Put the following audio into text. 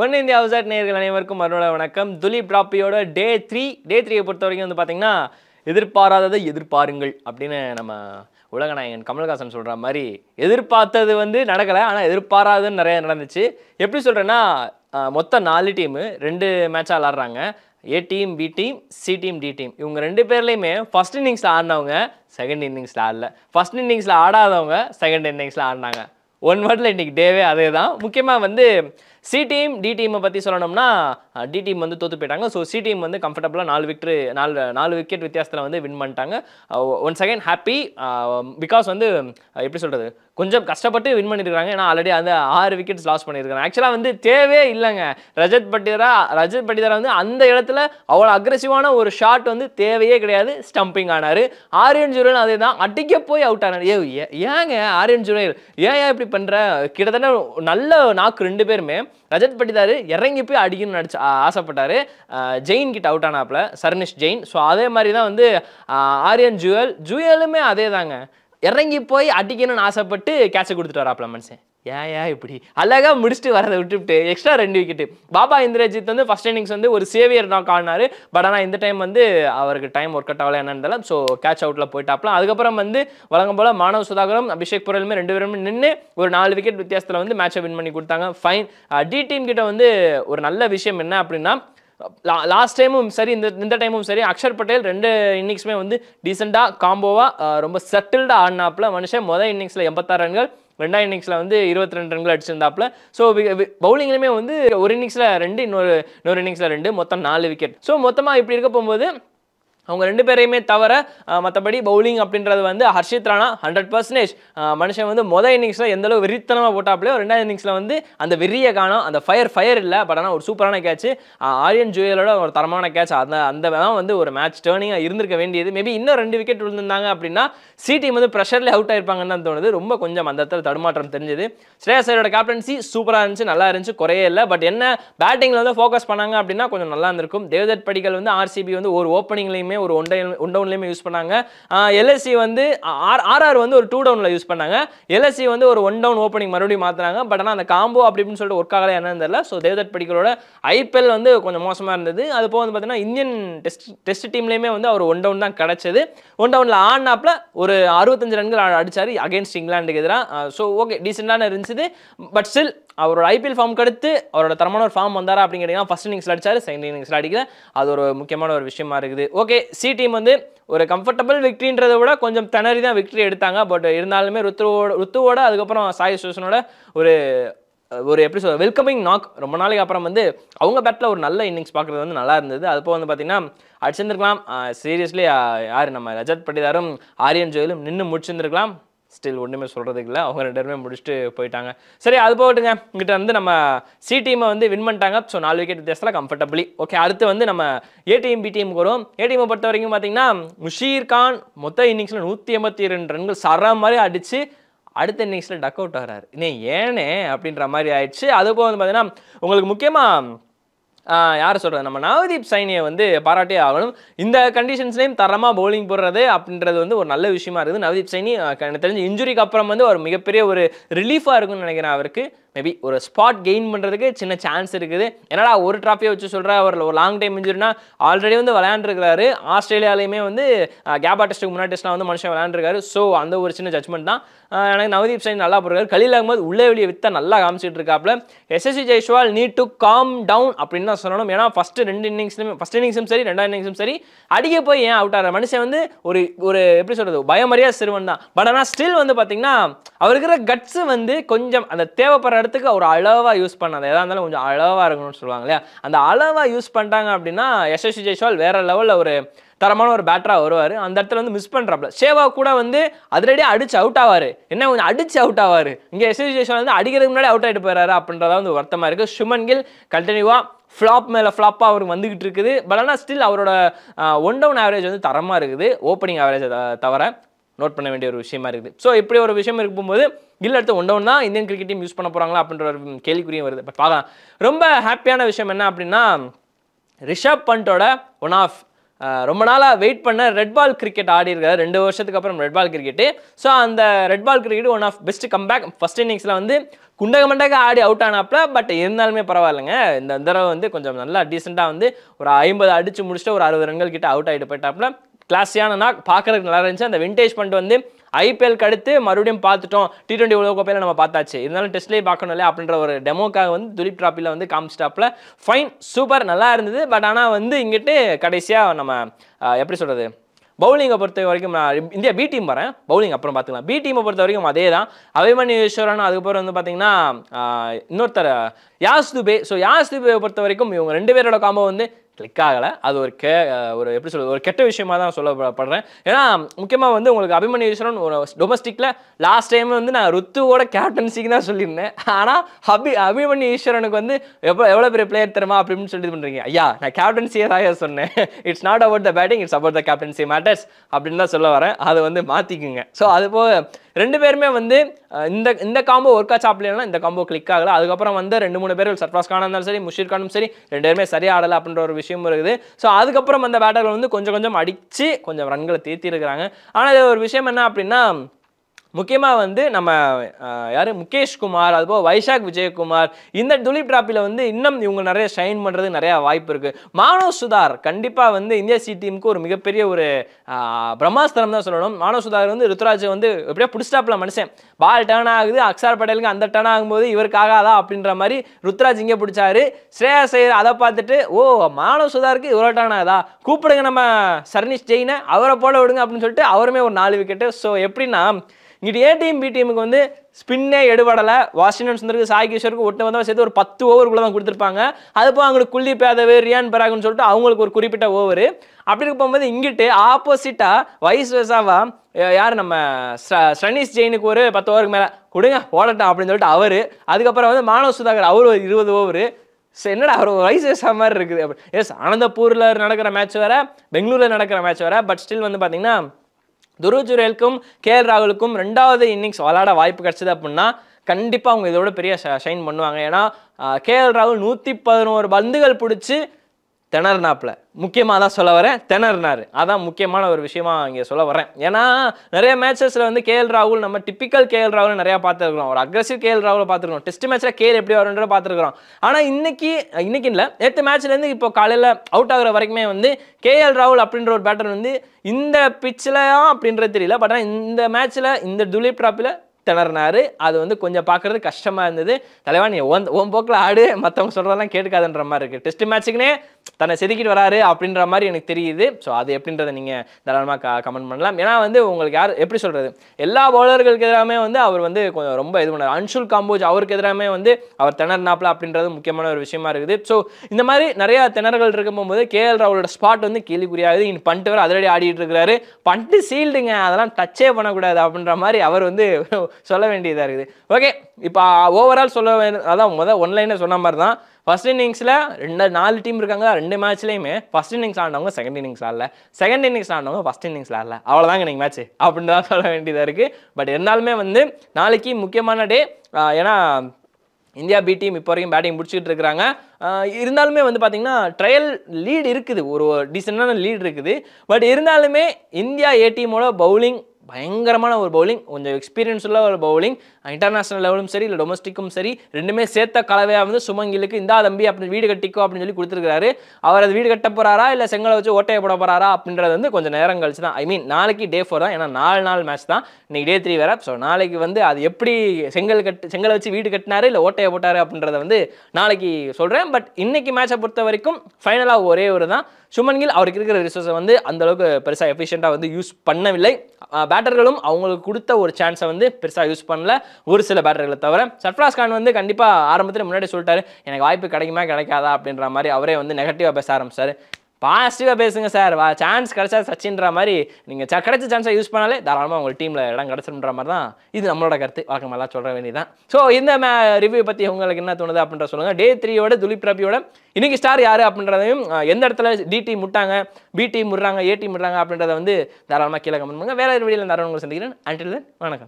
one India அவசாட் நேர்கள் அனைவருக்கும் மறுநாள் வணக்கம் துலீப் ராப்பியோட டே த்ரீ டே த்ரீயை பொறுத்த வரைக்கும் வந்து பார்த்திங்கன்னா எதிர்பாராததை எதிர்பாருங்கள் அப்படின்னு நம்ம உலகநாயகன் கமல்ஹாசன் சொல்கிற மாதிரி எதிர்பார்த்தது வந்து நடக்கலை ஆனால் எதிர்பாராதுன்னு நிறைய நடந்துச்சு எப்படி சொல்கிறேன்னா மொத்தம் நாலு டீமு ரெண்டு மேட்சாக விளாட்றாங்க A team B team C team D team இவங்க ரெண்டு பேர்லேயுமே ஃபஸ்ட் இன்னிங்ஸில் ஆடினவங்க செகண்ட் இன்னிங்ஸில் ஆடல ஃபஸ்ட் இன்னிங்ஸில் ஆடாதவங்க செகண்ட் இன்னிங்ஸில் ஆடினாங்க ஒன் வேர்டில் இன்றைக்கி டேவே அதே தான் முக்கியமாக வந்து சி டீம் டி டீமை பற்றி சொல்லணும்னா டி டீம் வந்து தோற்று போயிட்டாங்க ஸோ சி டீம் வந்து கம்ஃபர்டபுளாக நாலு விக்ட்ரு நாலு நாலு விக்கெட் வித்தியாசத்தில் வந்து வின் பண்ணிட்டாங்க ஒன் செகண்ட் ஹாப்பி பிகாஸ் வந்து எப்படி சொல்கிறது கொஞ்சம் கஷ்டப்பட்டு வின் பண்ணியிருக்காங்க ஏன்னா ஆல்ரெடி அந்த ஆறு விக்கெட்ஸ் லாஸ் பண்ணியிருக்காங்க ஆக்சுவலாக வந்து தேவையே இல்லைங்க ரஜத் பட்டிதரா ரஜத் பட்டிதரா வந்து அந்த இடத்துல அவ்வளோ அக்ரெசிவான ஒரு ஷாட் வந்து தேவையே கிடையாது ஸ்டம்பிங் ஆனார் ஆரியன் ஜூரல் அதே தான் அடிக்க போய் அவுட் ஆனார் ஏ ஏங்க ஆரியன் ஜூரல் ஏன் ஏன் இப்படி பண்ணுற கிட்டத்தட்ட நல்ல நாக்கு ரெண்டு பேருமே ரஜத் பட்டிதார் இறங்கி போய் அடிக்கணும்னு நடிச்சு ஆசைப்பட்டார் ஜெயின் கிட்ட அவுட் ஆனாப்ல சர்னிஷ் ஜெயின் ஸோ அதே மாதிரி தான் வந்து ஆரியன் ஜுவல் ஜுவலுமே அதே தாங்க இறங்கி போய் அடிக்கணும்னு ஆசைப்பட்டு கேட்ச கொடுத்துட்டு வராப்ல மனுஷன் ஏயா இப்படி அழகாக முடிச்சுட்டு வரதை விட்டுவிட்டு எக்ஸ்ட்ரா ரெண்டு விக்கெட்டு பாபா இந்திரஜித் வந்து ஃபஸ்ட் இன்னிங்ஸ் வந்து ஒரு சேவியர் நாக் காணினார் பட் ஆனால் இந்த டைம் வந்து அவருக்கு டைம் ஒர்க் அவுட் ஆகலை என்னன்னு தெரியல ஸோ கேட்ச் அவுட்டில் போயிட்டாப்லாம் அதுக்கப்புறம் வந்து வழங்கும் போல் மாணவ சுதாகரும் அபிஷேக் புரலுமே ரெண்டு பேருமே நின்று ஒரு நாலு விக்கெட் வித்தியாசத்தில் வந்து மேட்சை வின் பண்ணி கொடுத்தாங்க ஃபைன் டி டீம் கிட்ட வந்து ஒரு நல்ல விஷயம் என்ன அப்படின்னா லாஸ்ட் டைமும் சரி இந்த இந்த டைமும் சரி அக்ஷர் பட்டேல் ரெண்டு இன்னிங்ஸுமே வந்து டீசெண்டாக காம்போவாக ரொம்ப செட்டில்டாக ஆடினாப்பில் மனுஷன் மொதல் இன்னிங்ஸில் எண்பத்தாறு ரன்கள் ரெண்டாம் இன்னிங்ஸில் வந்து இருபத்தி ரெண்டு ரன்கள் அடிச்சிருந்தாப்புல ஸோ பவுலிங்லையுமே வந்து ஒரு இன்னிங்ஸில் ரெண்டு இன்னொரு இன்னொரு இன்னிங்ஸில் ரெண்டு மொத்தம் நாலு விக்கெட் ஸோ மொத்தமாக இப்படி இருக்க போகும்போது அவங்க ரெண்டு பேரையுமே தவிர மற்றபடி பவுலிங் அப்படின்றது வந்து ஹர்ஷித் ராணா ஹண்ட்ரட் பர்சன்டேஜ் மனுஷன் வந்து மொதல் இன்னிங்ஸில் எந்த அளவு வெறித்தனமாக போட்டாப்லையோ ரெண்டாவது இன்னிங்ஸில் வந்து அந்த வெறியை காணும் அந்த ஃபயர் ஃபயர் இல்லை பட் ஆனால் ஒரு சூப்பரான கேட்ச் ஆரியன் ஜூயலோட ஒரு தரமான கேட்ச் அந்த அந்த தான் வந்து ஒரு மேட்ச் டேர்னிங்காக இருந்திருக்க வேண்டியது மேபி இன்னும் ரெண்டு விக்கெட் விழுந்திருந்தாங்க அப்படின்னா சி டீம் வந்து ப்ரெஷர்லேயே அவுட் ஆயிருப்பாங்கன்னு தான் தோணுது ரொம்ப கொஞ்சம் அந்த இடத்துல தடுமாற்றம் தெரிஞ்சது ஸ்ரேயாசரோட கேப்டன்சி சூப்பராக இருந்துச்சு நல்லா இருந்துச்சு குறையே இல்லை பட் என்ன பேட்டிங்கில் வந்து ஃபோக்கஸ் பண்ணாங்க அப்படின்னா கொஞ்சம் நல்லா இருந்திருக்கும் தேவதட் படிகள் வந்து ஆர்சிபி வந்து ஒரு ஓப்பனிங்லேயுமே எல்லாருமே ஒரு ஒன் டவுன் ஒன் டவுன்லேயுமே யூஸ் பண்ணாங்க எல்எஸ்சி வந்து ஆர் ஆர்ஆர் வந்து ஒரு டூ டவுனில் யூஸ் பண்ணாங்க எல்எஸ்சி வந்து ஒரு ஒன் டவுன் ஓப்பனிங் மறுபடியும் மாற்றினாங்க பட் ஆனால் அந்த காம்போ அப்படின்னு சொல்லிட்டு ஒர்க் ஆகலை என்னன்னு தெரியல ஸோ தேவதட் படிக்கலோட ஐபிஎல் வந்து கொஞ்சம் மோசமாக இருந்தது அது போக வந்து பார்த்தீங்கன்னா இந்தியன் டெஸ்ட் டெஸ்ட் டீம்லேயுமே வந்து அவர் ஒன் டவுன் தான் கிடச்சது ஒன் டவுனில் ஆனாப்பில் ஒரு அறுபத்தஞ்சு ரன்கள் அடித்தார் அகேன்ஸ்ட் இங்கிலாண்டுக்கு எதிராக ஸோ ஓகே டீசெண்டான இருந்துச்சு பட் ஸ்டில் அவரோட ஐபிஎல் ஃபார்ம் அடுத்து அவரோட தரமான ஒரு ஃபார்ம் வந்தாரா அப்படிங்கிறீங்கன்னா ஃபஸ்ட் இன்னிங்ஸ் அடிச்சார் செகண்ட் இன்னிங்ஸில் அடிக்கல அது ஒரு முக்கியமான ஒரு விஷயமா இருக்குது ஓகே சி டீம் வந்து ஒரு கம்ஃபர்டபுள் விக்ட்ரின்றதை விட கொஞ்சம் திணறி தான் விக்ட்ரி எடுத்தாங்க பட் இருந்தாலுமே ருத்துவோட ருத்துவோட அதுக்கப்புறம் சாய் சுஷனோட ஒரு ஒரு எப்படி சொல்ற வெல்கமிங் நாக் ரொம்ப நாளைக்கு அப்புறம் வந்து அவங்க பேட்டில் ஒரு நல்ல இன்னிங்ஸ் பார்க்குறது வந்து நல்லா இருந்தது அது போக வந்து பார்த்தீங்கன்னா அடிச்சிருந்துருக்கலாம் சீரியஸ்லி யார் நம்ம ரஜத் பட்டிதாரும் ஆரியன் ஜோயிலும் நின்று முடிச்சிருந்துருக்கலாம் ஸ்டில் ஒன்றுமே சொல்கிறதுக்கு இல்லை அவங்க ரெண்டு பேருமே முடிச்சுட்டு போயிட்டாங்க சரி அது போகட்டுங்க இங்கிட்ட வந்து நம்ம சி டீமை வந்து வின் பண்ணிட்டாங்க ஸோ நாலு விக்கெட் வித்தியாசத்தில் கம்ஃபர்டபிளி ஓகே அடுத்து வந்து நம்ம ஏடிஎம் பிடிஎம்க்கு வரும் ஏடிஎம்மை பொறுத்த வரைக்கும் பார்த்தீங்கன்னா முஷீர் கான் மொத்த இன்னிங்ஸில் நூற்றி எண்பத்தி ரெண்டு ரன்கள் சர மாதிரி அடித்து அடுத்த இன்னிங்ஸில் டக் அவுட் ஆகிறார் இன்னும் ஏனே அப்படின்ற மாதிரி ஆயிடுச்சு போக வந்து பார்த்தீங்கன்னா உங்களுக்கு முக்கியமாக யார் சொல்கிறது நம்ம நவதீப் சைனியை வந்து பாராட்டே ஆகணும் இந்த கண்டிஷன்ஸ்லேயும் தரமாக பவுலிங் போடுறது அப்படின்றது வந்து ஒரு நல்ல விஷயமா இருக்குது நவதீப் சைனி எனக்கு தெரிஞ்சு இன்ஜுரிக்கு அப்புறம் வந்து ஒரு மிகப்பெரிய ஒரு ரிலீஃபாக இருக்கும்னு நினைக்கிறேன் அவருக்கு மேபி ஒரு ஸ்பாட் கெயின் பண்ணுறதுக்கு சின்ன சான்ஸ் இருக்குது ஏன்னா ஒரு ட்ராஃபியை வச்சு சொல்கிற அவர் ஒரு லாங் டைம் இன்ஜுரினா ஆல்ரெடி வந்து விளையாண்டுருக்காரு ஆஸ்திரேலியாலையுமே வந்து கேபா டெஸ்ட்டுக்கு முன்னாடி டெஸ்ட்லாம் வந்து மனுஷன் விளையாண்டுருக்காரு ஸோ அந்த ஒரு சின்ன ஜட்மெண்ட் தான் எனக்கு நவதீப் சைன் நல்லா போடுறாரு கலீல் அகமது உள்ளே வெளியே வித்தா நல்லா காமிச்சிட்டு இருக்காப்ல எஸ்எஸ்சி Jaiswal need to come down அப்படின்னு தான் சொல்லணும் ஏன்னா ஃபஸ்ட்டு ரெண்டு இன்னிங்ஸ்லையும் ஃபஸ்ட் இன்னிங்ஸும் சரி ரெண்டாம் இன்னிங்ஸும் சரி அடிக்க போய் ஏன் அவுட் ஆகிற மனுஷன் வந்து ஒரு ஒரு எப்படி சொல்கிறது பயமரியா சிறுவன் தான் பட் ஆனால் ஸ்டில் வந்து பார்த்தீங்கன்னா அவருக்கிற கட்ஸு வந்து கொஞ்சம் அந்த தேவைப்படுற இடத்துக்கு ஒரு அளவாக யூஸ் பண்ணாத எதாக இருந்தாலும் கொஞ்சம் அளவாக இருக்கணும்னு சொல்லுவாங்க இல்லையா அந்த அளவாக யூஸ் பண்ணிட்டாங்க அப்படின்னா யசஸ்வி ஜெய்ஸ்வால் வேறு லெவலில் ஒரு தரமான ஒரு பேட்டராக வருவார் அந்த இடத்துல வந்து மிஸ் பண்ணுறாப்புல சேவா கூட வந்து அதிரடியாக அடிச்சு அவுட் ஆவார் என்ன கொஞ்சம் அடிச்சு அவுட் ஆவார் இங்கே எஸ்எஸ் ஜெய்ஸ்வால் வந்து அடிக்கிறதுக்கு முன்னாடி அவுட் ஆகிட்டு போயிறாரு அப்படின்றதா வந்து வருத்தமாக இருக்குது சுமன் கில் கண்டினியூவாக ஃப்ளாப் மேலே ஃப்ளாப்பாக அவர் வந்துக்கிட்டு இருக்குது பட் ஆனால் ஸ்டில் அவரோட ஒன் டவுன் ஆவரேஜ் வந்து தரமாக இருக்குது ஓப்பனிங் ஆவரேஜை தவிர நோட் பண்ண வேண்டிய ஒரு விஷயமா இருக்குது ஸோ இப்படி ஒரு விஷயம் இருக்கும்போது கில் எடுத்து ஒன் டவுன் தான் இந்தியன் கிரிக்கெட் டீம் யூஸ் பண்ண போகிறாங்களா அப்படின்ற ஒரு கேள்விக்குறியும் வருது பட் பார்க்கலாம் ரொம்ப ஹாப்பியான விஷயம் என்ன அப்படின்னா ரிஷப் பண்டோட ஒன் ஆஃப் ரொம்ப நாளாக வெயிட் பண்ண ரெட் பால் கிரிக்கெட் ஆடி இருக்காரு ரெண்டு வருஷத்துக்கு அப்புறம் ரெட் பால் கிரிக்கெட்டு ஸோ அந்த red ball cricket one of best comeback first இன்னிங்ஸில் வந்து குண்டக மண்டக ஆடி அவுட் ஆனாப்ல பட் இருந்தாலுமே பரவாயில்லைங்க இந்த தடவை வந்து கொஞ்சம் நல்லா டீசெண்டாக வந்து ஒரு ஐம்பது அடித்து முடிச்சுட்டு ஒரு அறுபது ரன்கள் கிட்ட அவுட் ஆகிட்டு போயிட்டாப்ல கிளாஸியான நாக் பார்க்குறதுக்கு நல்லா இருந்துச்சு அந்த விண்டேஜ் பண்ணிட்டு வந்து ஐபிஎல்க்கு அடுத்து மறுபடியும் பார்த்துட்டோம் டி டுவெண்ட்டி உலக கோப்பையில் நம்ம பார்த்தாச்சு இருந்தாலும் டெஸ்ட்லேயே பார்க்கணும் இல்லையா அப்படின்ற ஒரு டெமோக்காக வந்து துலீப் டிராப்பியில் வந்து ஸ்டாப்பில் ஃபைன் சூப்பர் நல்லா இருந்தது பட் ஆனால் வந்து இங்கிட்டு கடைசியாக நம்ம எப்படி சொல்கிறது பவுலிங்கை பொறுத்த வரைக்கும் நான் இந்தியா பி டீம் வரேன் பவுலிங் அப்புறம் பார்த்துக்கலாம் பி டீமை பொறுத்த வரைக்கும் அதே தான் அபிமன்யு ஈஸ்வரன் அதுக்கப்புறம் வந்து பார்த்தீங்கன்னா இன்னொருத்தர் யாஸ் துபே ஸோ யாஸ் துபே பொறுத்த வரைக்கும் இவங்க ரெண்டு பேரோட காம்போ வந்து கிளிக் ஆகலை அது ஒரு கே ஒரு எப்படி சொல்கிறது ஒரு கெட்ட விஷயமாக தான் சொல்லப்படுறேன் ஏன்னா முக்கியமாக வந்து உங்களுக்கு அபிமன்யு ஈஸ்வரன் ஒரு டொமஸ்டிக்கில் லாஸ்ட் டைம் வந்து நான் ருத்துவோட கேப்டன்சிக்கு தான் சொல்லியிருந்தேன் ஆனால் அபி அபிமன்யு ஈஸ்வரனுக்கு வந்து எவ்வளோ எவ்வளோ பெரிய பிளேயர் தருமா அப்படின்னு சொல்லி பண்ணுறீங்க ஐயா நான் கேப்டன்சியே தான் சொன்னேன் it's not about the batting it's about the captaincy matters அப்படின்னு தான் சொல்ல வரேன் அதை வந்து மாற்றிக்குங்க ஸோ அது போக ரெண்டு பேருமே வந்து இந்த இந்த காம்போ ஒர்க் ஆச்சு இந்த காம்போ கிளிக் ஆகல அதுக்கப்புறம் வந்து ரெண்டு மூணு பேர் சர்ஃபாஸ் கானா இருந்தாலும் சரி முஷீர் கானும் சரி ரெண்டு பேருமே சரி ஆடலை அப்படின்ற ஒரு விஷயமும் இருக்குது ஸோ அதுக்கப்புறம் அந்த பேட்டர்கள் வந்து கொஞ்சம் கொஞ்சம் அடித்து கொஞ்சம் ரன்களை தீர்த்தி இருக்கிறாங்க ஆனால் ஒரு விஷயம் என்ன அப்படின்னா முக்கியமாக வந்து நம்ம யார் முகேஷ் குமார் அதுபோல் வைஷாக் விஜயகுமார் இந்த துலீப் டிராப்பியில் வந்து இன்னும் இவங்க நிறைய ஷைன் பண்ணுறதுக்கு நிறையா வாய்ப்பு இருக்குது மானவ் சுதார் கண்டிப்பாக வந்து இந்தியா சி டீமுக்கு ஒரு மிகப்பெரிய ஒரு பிரம்மாஸ்திரம் தான் சொல்லணும் மானவ் சுதார் வந்து ருத்ராஜ் வந்து எப்படியா பிடிச்சாப்பில் மனுஷன் பால் டர்ன் ஆகுது அக்ஷார் படேலுக்கு அந்த டர்ன் ஆகும்போது இவருக்கு ஆகாதா அப்படின்ற மாதிரி ருத்ராஜ் இங்கே பிடிச்சாரு ஸ்ரேயா செய்யர் அதை பார்த்துட்டு ஓ மானவ் சுதாருக்கு இவ்வளோ டர்ன் ஆகுதா கூப்பிடுங்க நம்ம சர்னிஷ் ஜெயினை அவரை போல விடுங்க அப்படின்னு சொல்லிட்டு அவருமே ஒரு நாலு விக்கெட்டு ஸோ எப்படின்னா இங்கிட்டு ஏ டீம் பி டீமுக்கு வந்து ஸ்பின்னே எடுபடலை வாஷிங்டன் சுந்தருக்கு சாய் கிஷோருக்கு ஒட்டு வந்தவங்க சேர்த்து ஒரு பத்து ஓவருக்குள்ளே தான் கொடுத்துருப்பாங்க போக அவங்களுக்கு குள்ளி யாதவ் ரியான் பராகுன்னு சொல்லிட்டு அவங்களுக்கு ஒரு குறிப்பிட்ட ஓவர் அப்படி இருக்கும் போகும்போது இங்கிட்டு ஆப்போசிட்டாக வைஸ் வயசாவாக யார் நம்ம ஸ்ரனீஷ் ஜெயினுக்கு ஒரு பத்து ஓவருக்கு மேலே கொடுங்க ஓடட்டும் அப்படின்னு சொல்லிட்டு அவர் அதுக்கப்புறம் வந்து மாணவ சுதாகர் அவர் ஒரு இருபது ஓவர் என்னடா அவர் வயசு வயசா மாதிரி இருக்குது எஸ் அனந்தப்பூரில் நடக்கிற மேட்ச் வேற பெங்களூரில் நடக்கிற மேட்ச் வேற பட் ஸ்டில் வந்து பார்த்தீங்கன்னா துருஜுரேலுக்கும் கே எல் ராகுலுக்கும் ரெண்டாவது இன்னிங்ஸ் விளாட வாய்ப்பு கிடச்சிது அப்படின்னா கண்டிப்பாக அவங்க இதோட பெரிய ஷைன் பண்ணுவாங்க ஏன்னா கே எல் ராகுல் நூற்றி பதினோரு பந்துகள் பிடிச்சி திணறினாப்புல முக்கியமாக தான் சொல்ல வரேன் திணறினார் அதான் முக்கியமான ஒரு விஷயமா இங்கே சொல்ல வரேன் ஏன்னா நிறைய மேட்சஸில் வந்து கேஎல் ராகுல் நம்ம டிப்பிக்கல் கேஎல் ராகுல் நிறையா பார்த்துருக்குறோம் ஒரு அக்ரஸிவ் கேஎல் ராகுல் பார்த்துருக்கோம் டெஸ்ட் மேட்ச்சில் கேர் எப்படி வரும்ன்ற பார்த்துருக்குறோம் ஆனால் இன்றைக்கி இன்னைக்கு இல்லை நேற்று மேட்ச்லேருந்து இப்போ காலையில் அவுட் ஆகிற வரைக்குமே வந்து கேஎல் ராகுல் அப்படின்ற ஒரு பேட்டர் வந்து இந்த பிச்சில் அப்படின்றது தெரியல பட் ஆனால் இந்த மேட்ச்சில் இந்த துலீப் ட்ராப்பில் திணறினாரு அது வந்து கொஞ்சம் பார்க்குறது கஷ்டமாக இருந்தது தலைவா நீ ஓன் ஓன் போக்கில் ஆடு மற்றவங்க சொல்கிறதெல்லாம் கேட்காதுன்ற மாதிரி இருக்குது டெஸ்ட் மேட்ச்சுக்குனே தன்னை செதுக்கிட்டு வராரு அப்படின்ற மாதிரி எனக்கு தெரியுது ஸோ அது எப்படின்றத நீங்கள் தாராளமாக க கமெண்ட் பண்ணலாம் ஏன்னா வந்து உங்களுக்கு யார் எப்படி சொல்கிறது எல்லா பவுலர்களுக்கு எதிராமே வந்து அவர் வந்து கொஞ்சம் ரொம்ப இது பண்ணார் அன்ஷுல் காம்போஜ் அவருக்கு எதிராமே வந்து அவர் திணறினாப்பில் அப்படின்றது முக்கியமான ஒரு விஷயமா இருக்குது ஸோ இந்த மாதிரி நிறையா திணறல்கள் இருக்கும்போது கேஎல் ராவலோட ஸ்பாட் வந்து கேள்விக்குறியாகுது இன் பண்ணிட்டு வர அதிரடி ஆடிட்டு இருக்கிறாரு பண்ணிட்டு சீல்டுங்க அதெல்லாம் டச்சே பண்ணக்கூடாது அப்படின்ற மாதிரி அவர் வந்து சொல்ல வேண்டியதாக இருக்குது ஓகே இப்போ ஓவரால் சொல்ல அதான் முதல் ஒன்லைனில் சொன்ன மாதிரி தான் ஃபஸ்ட் இன்னிங்ஸில் ரெண்டு நாலு டீம் இருக்காங்க ரெண்டு மேட்ச்லேயுமே ஃபஸ்ட் இன்னிங்ஸ் ஆடினவங்க செகண்ட் இன்னிங்ஸ் ஆடல செகண்ட் இன்னிங்ஸ் ஆடினவங்க ஃபஸ்ட் இன்னிங்ஸில் ஆடல அவ்வளோதாங்க நீங்கள் மேட்ச் அப்படின்னு தான் சொல்ல வேண்டியதாக இருக்குது பட் இருந்தாலுமே வந்து நாளைக்கு முக்கியமான டே ஏன்னா இந்தியா பி டீம் இப்போ வரைக்கும் பேட்டிங் பிடிச்சிக்கிட்டு இருக்கிறாங்க இருந்தாலுமே வந்து பார்த்திங்கன்னா ட்ரையல் லீடு இருக்குது ஒரு டீசெண்டான லீடு இருக்குது பட் இருந்தாலுமே இந்தியா ஏ டீமோட பவுலிங் பயங்கரமான ஒரு பவுலிங் கொஞ்சம் எக்ஸ்பீரியன்ஸ் உள்ள ஒரு பவுலிங் இன்டர்நேஷனல் லெவலும் சரி இல்லை டொமஸ்டிக்கும் சரி ரெண்டுமே சேர்த்த கலவையாக வந்து சுமங்கிலுக்கு இந்தா தம்பி அப்படின்னு வீடு கட்டிக்கோ அப்படின்னு சொல்லி கொடுத்துருக்காரு அவர் அது வீடு கட்ட போகிறாரா இல்லை செங்கலை வச்சு ஓட்டையை போட போகிறாரா அப்படின்றது வந்து கொஞ்சம் நேரம் கழிச்சு தான் ஐ மீன் நாளைக்கு டே ஃபோர் தான் ஏன்னா நாலு நாள் மேட்ச் தான் இன்னைக்கு டே த்ரீ வேறு ஸோ நாளைக்கு வந்து அது எப்படி செங்கல் கட்டு செங்கலை வச்சு வீடு கட்டினாரு இல்லை ஓட்டையை போட்டார் அப்படின்றத வந்து நாளைக்கு சொல்கிறேன் பட் இன்னைக்கு மேட்சை பொறுத்த வரைக்கும் ஃபைனலாக ஒரே ஒரு தான் சுமன் கில் அவருக்கு இருக்கிற ரிசோர்ஸை வந்து அந்தளவுக்கு பெருசாக எஃபிஷியண்ட்டாக வந்து யூஸ் பண்ணவில்லை பேட்டர்களும் அவங்களுக்கு கொடுத்த ஒரு சான்ஸை வந்து பெருசாக யூஸ் பண்ணல ஒரு சில பேட்டர்களை தவிர சர்ஃப்ராஸ் கான் வந்து கண்டிப்பாக ஆரம்பத்தில் முன்னாடி சொல்லிட்டாரு எனக்கு வாய்ப்பு கிடைக்குமா கிடைக்காதா அப்படின்ற மாதிரி அவரே வந்து நெகட்டிவாக பேச ஆரம்பிச்சார் பாசிட்டிவாக பேசுங்க சார் வா சான்ஸ் கிடச்சா சச்சின்ற மாதிரி நீங்கள் ச கிடைச்ச சான்ஸை யூஸ் பண்ணாலே தாராளமாக உங்கள் டீமில் இடம் கிடச்சிருன்ற மாதிரி தான் இது நம்மளோட கருத்து வழக்கமெல்லாம் சொல்ல வேண்டியதான் ஸோ இந்த மே ரிவ்யூ பற்றி உங்களுக்கு என்ன தோணுது அப்படின்ற சொல்லுங்கள் டே த்ரீயோட துலிப் ரபியோட இன்றைக்கி ஸ்டார் யார் அப்படின்றதையும் எந்த இடத்துல டிடி முட்டாங்க பிடி முடுறாங்க ஏடி முடுறாங்க அப்படின்றத வந்து தாராளமாக கீழே கமெண்ட் பண்ணுங்கள் வேலை வீடியோவில் தரவங்களை சந்திக்கிறேன் அன்றில் வணக்கம்